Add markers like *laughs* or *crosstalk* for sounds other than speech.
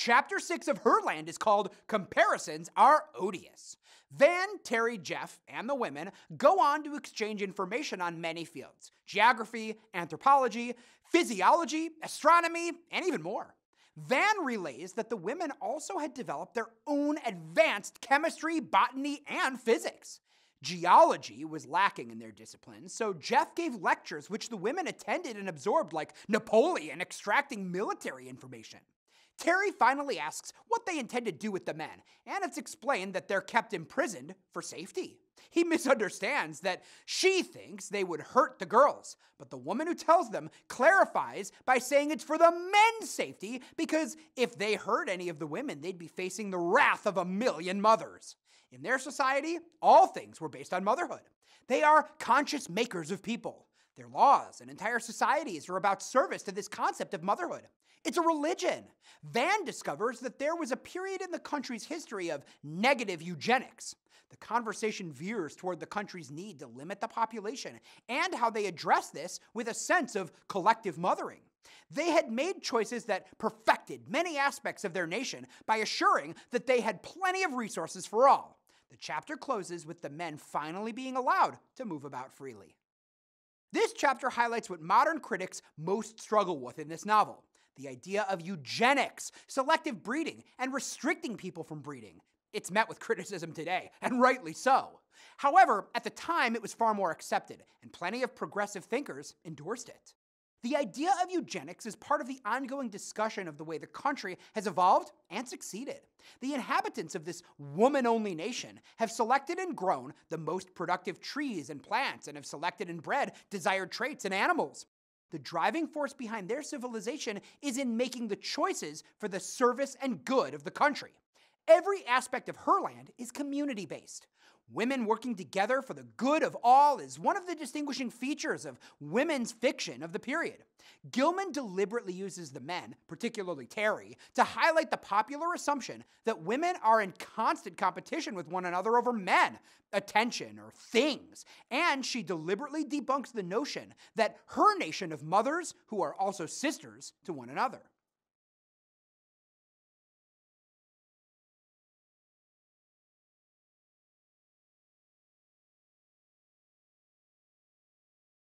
Chapter 6 of Her Land is called Comparisons Are Odious. Van, Terry, Jeff, and the women go on to exchange information on many fields geography, anthropology, physiology, astronomy, and even more. Van relays that the women also had developed their own advanced chemistry, botany, and physics. Geology was lacking in their discipline, so Jeff gave lectures which the women attended and absorbed, like Napoleon extracting military information. Terry finally asks what they intend to do with the men, and it's explained that they're kept imprisoned for safety. He *laughs* misunderstands that she thinks they would hurt the girls, but the woman who tells them clarifies by saying it's for the men's safety because if they hurt any of the women, they'd be facing the wrath of a million mothers. In their society, all things were based on motherhood. They are conscious makers of people. Their laws and entire societies are about service to this concept of motherhood. It's a religion. Van discovers that there was a period in the country's history of negative eugenics. The conversation veers toward the country's need to limit the population and how they address this with a sense of collective mothering. They had made choices that perfected many aspects of their nation by assuring that they had plenty of resources for all. The chapter closes with the men finally being allowed to move about freely. This chapter highlights what modern critics most struggle with in this novel the idea of eugenics, selective breeding, and restricting people from breeding. It's met with criticism today, and rightly so. However, at the time, it was far more accepted, and plenty of progressive thinkers endorsed it. The idea of eugenics is part of the ongoing discussion of the way the country has evolved and succeeded. The inhabitants of this woman only nation have selected and grown the most productive trees and plants and have selected and bred desired traits in animals. The driving force behind their civilization is in making the choices for the service and good of the country. Every aspect of her land is community based. Women working together for the good of all is one of the distinguishing features of women's fiction of the period. Gilman deliberately uses the men, particularly Terry, to highlight the popular assumption that women are in constant competition with one another over men, attention, or things, and she deliberately debunks the notion that her nation of mothers, who are also sisters to one another.